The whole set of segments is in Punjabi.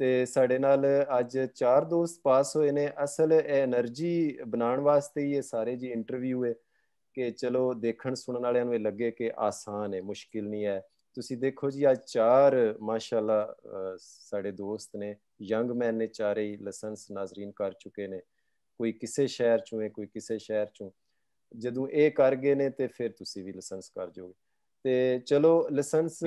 ਤੇ ਸਾਡੇ ਨਾਲ ਅੱਜ ਚਾਰ ਦੋਸਤ ਪਾਸ ਹੋਏ ਨੇ ਅਸਲ ਇਹ એનર્ਜੀ ਬਣਾਉਣ ਵਾਸਤੇ ਹੀ ਇਹ ਸਾਰੇ ਜੀ ਇੰਟਰਵਿਊ ਹੈ ਕਿ ਚਲੋ ਦੇਖਣ ਸੁਣਨ ਵਾਲਿਆਂ ਨੂੰ ਇਹ ਲੱਗੇ ਕਿ ਆਸਾਨ ਹੈ ਮੁਸ਼ਕਿਲ ਨਹੀਂ ਹੈ ਤੁਸੀਂ ਦੇਖੋ ਜੀ ਅੱਜ ਚਾਰ ਮਾਸ਼ਾਅੱਲਾ ਸਾਡੇ ਦੋਸਤ ਨੇ ਯੰਗ ਮੈਨ ਨੇ ਚਾਰੇ ਹੀ ਲਾਇਸੈਂਸ ਨਾਜ਼ਰੀਨ ਕਰ ਚੁੱਕੇ ਨੇ ਕੋਈ ਕਿਸੇ ਸ਼ਹਿਰ ਚੋਂ ਹੈ ਕੋਈ ਕਿਸੇ ਸ਼ਹਿਰ ਚੋਂ ਜਦੋਂ ਇਹ ਕਰ ਗਏ ਨੇ ਤੇ ਫਿਰ ਤੁਸੀਂ ਵੀ ਲਾਇਸੈਂਸ ਕਰ ਜਾਓਗੇ ਤੇ ਚਲੋ ਲਾਇਸੈਂਸ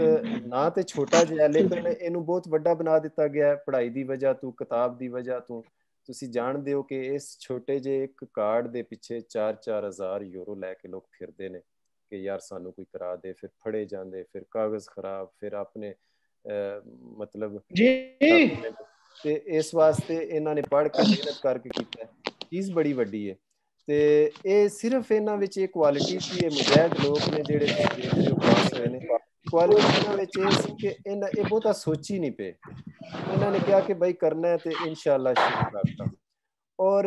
ਨਾ ਤੇ ਛੋਟਾ ਜਿਹਾ ਲੇਕਿਨ ਇਹਨੂੰ ਬਹੁਤ ਵੱਡਾ ਬਣਾ ਦਿੱਤਾ ਗਿਆ ਹੈ ਪੜ੍ਹਾਈ ਦੀ ਵਜ੍ਹਾ ਤੋਂ ਕਿਤਾਬ ਦੀ ਵਜ੍ਹਾ ਤੋਂ ਤੁਸੀਂ ਜਾਣਦੇ ਹੋ ਕਿ ਇਸ ਛੋਟੇ ਜਿਹੇ ਇੱਕ ਕਾਰਡ ਦੇ ਪਿੱਛੇ 4-4000 ਯੂਰੋ ਲੈ ਕੇ ਲੋਕ ਫਿਰਦੇ ਨੇ ਕਿ ਯਾਰ ਸਾਨੂੰ ਕੋਈ ਕਰਾ ਦੇ ਫਿਰ ਫੜੇ ਜਾਂਦੇ ਫਿਰ ਕਾਗਜ਼ ਖਰਾਬ ਫਿਰ ਆਪਣੇ ਮਤਲਬ ਜੀ ਤੇ ਇਸ ਵਾਸਤੇ ਇਹਨਾਂ ਨੇ ਪੜ੍ਹ ਕੇ ਮਿਹਨਤ ਕਰਕੇ ਕੀਤਾ ਚੀਜ਼ ਬੜੀ ਵੱਡੀ ਹੈ ਤੇ ਇਹ ਸਿਰਫ ਇਹਨਾਂ ਵਿੱਚ ਇਹ ਕੁਆਲਿਟੀ ਸੀ ਇਹ ਮੁਜਾਹਿਦ ਲੋਕ ਨੇ ਜਿਹੜੇ ਜਿਹੜੇ ਪਾਸ ਹੋਏ ਨੇ ਕੁਆਲਿਟੀ ਵਿੱਚ ਇਹ ਸੀ ਕਿ ਇਹਨਾਂ ਇਹ ਬਹੁਤਾ ਸੋਚੀ ਨਹੀਂ ਪਏ ਇਹਨਾਂ ਨੇ ਕਿਹਾ ਕਿ ਬਈ ਕਰਨਾ ਹੈ ਤੇ ਇਨਸ਼ਾਅੱਲਾ ਸ਼ੁਰੂ ਕਰਤਾ ਔਰ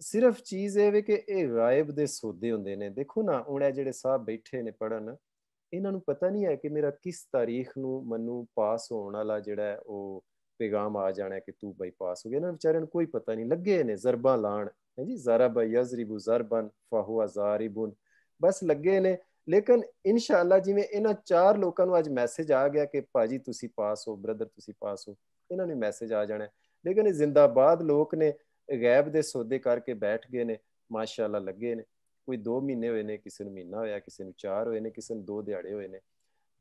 ਸਿਰਫ ਚੀਜ਼ ਇਹ ਵੇ ਕਿ ਇਹ ਗਾਇਬ ਦੇ ਸੌਦੇ ਹੁੰਦੇ ਨੇ ਦੇਖੋ ਨਾ ਹੁਣ ਇਹ ਜਿਹੜੇ ਸਾਹਿਬ ਬੈਠੇ ਨੇ ਪੜਨ ਇਹਨਾਂ ਨੂੰ ਪਤਾ ਨਹੀਂ ਹੈ ਕਿ ਮੇਰਾ ਕਿਸ ਤਾਰੀਖ ਨੂੰ ਮੈਨੂੰ ਪਾਸ ਹੋਣ ਵਾਲਾ ਜਿਹੜਾ ਉਹ ਪੇਗਾਮ ਆ ਜਾਣਾ ਕਿ ਤੂੰ ਬਾਈਪਾਸ ਹੋ ਗਿਆ ਇਹਨਾਂ ਵਿਚਾਰਿਆਂ ਨੂੰ ਕੋਈ ਪਤਾ ਨਹੀਂ ਲੱਗੇ ਨੇ ਜ਼ਰਬਾਂ ਲਾਣ ਹੈ ਜੀ ਜ਼ਰਬ ਯਜ਼ਰਿਬੂ ਜ਼ਰਬਨ ਫਹੁਆ ਜ਼ਾਰਿਬੁਨ ਬਸ ਲੱਗੇ ਨੇ ਲੇਕਿਨ ਇਨਸ਼ਾਅੱਲਾ ਜਿਵੇਂ ਇਹਨਾਂ ਚਾਰ ਲੋਕਾਂ ਨੂੰ ਅੱਜ ਮੈਸੇਜ ਆ ਗਿਆ ਕਿ ਭਾਜੀ ਤੁਸੀਂ ਪਾਸ ਹੋ ਬ੍ਰਦਰ ਤੁਸੀਂ ਪਾਸ ਹੋ ਇਹਨਾਂ ਨੂੰ ਮੈਸੇਜ ਆ ਜਾਣਾ ਲੇਕਿਨ ਇਹ ਜ਼ਿੰਦਾਬਾਦ ਲੋਕ ਨੇ ਗੈਬ ਦੇ ਸੌਦੇ ਕਰਕੇ ਬੈਠ ਗਏ ਨੇ ਮਾਸ਼ਾਅੱਲਾ ਲੱਗੇ ਨੇ ਕੋਈ 2 ਮਹੀਨੇ ਹੋਏ ਨੇ ਕਿਸੇ ਨੂੰ ਮਹੀਨਾ ਹੋਇਆ ਕਿਸੇ ਨੂੰ 4 ਹੋਏ ਨੇ ਕਿਸੇ ਨੂੰ 2 ਦਿਹਾੜੇ ਹੋਏ ਨੇ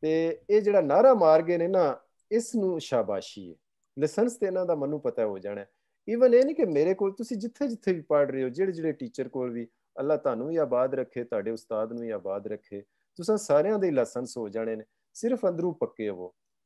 ਤੇ ਇਹ ਜਿਹੜਾ ਨਾਰਾ ਮਾਰ ਗਏ ਨੇ ਨਾ ਇਸ ਨੂੰ ਸ਼ਾਬਾਸ਼ੀ ਹੈ ਲਾਇਸੈਂਸ ਤੇ ਇਹਨਾਂ ਦਾ ਮਨੂ ਪਤਾ ਹੋ ਜਾਣਾ ਈਵਨ ਇਹ ਨਹੀਂ ਕਿ ਮੇਰੇ ਕੋਲ ਤੁਸੀਂ ਜਿੱਥੇ ਜਿੱਥੇ ਵੀ ਪੜ ਰਹੇ ਹੋ ਜਿਹੜੇ ਜਿਹੜੇ ਟੀਚਰ ਕੋਲ ਵੀ ਅੱਲਾ ਤੁਹਾਨੂੰ ਵੀ ਆਬਾਦ ਰੱਖੇ ਤੁਹਾਡੇ ਉਸਤਾਦ ਨੂੰ ਵੀ ਆਬਾਦ ਰੱਖੇ ਤੁਸੀਂ ਸਾਰਿਆਂ ਦੇ ਲਾਇਸੈਂਸ ਹੋ ਜਾਣੇ ਨੇ ਸਿਰਫ ਅੰਦਰੋਂ ਪੱਕੇ ਹੋ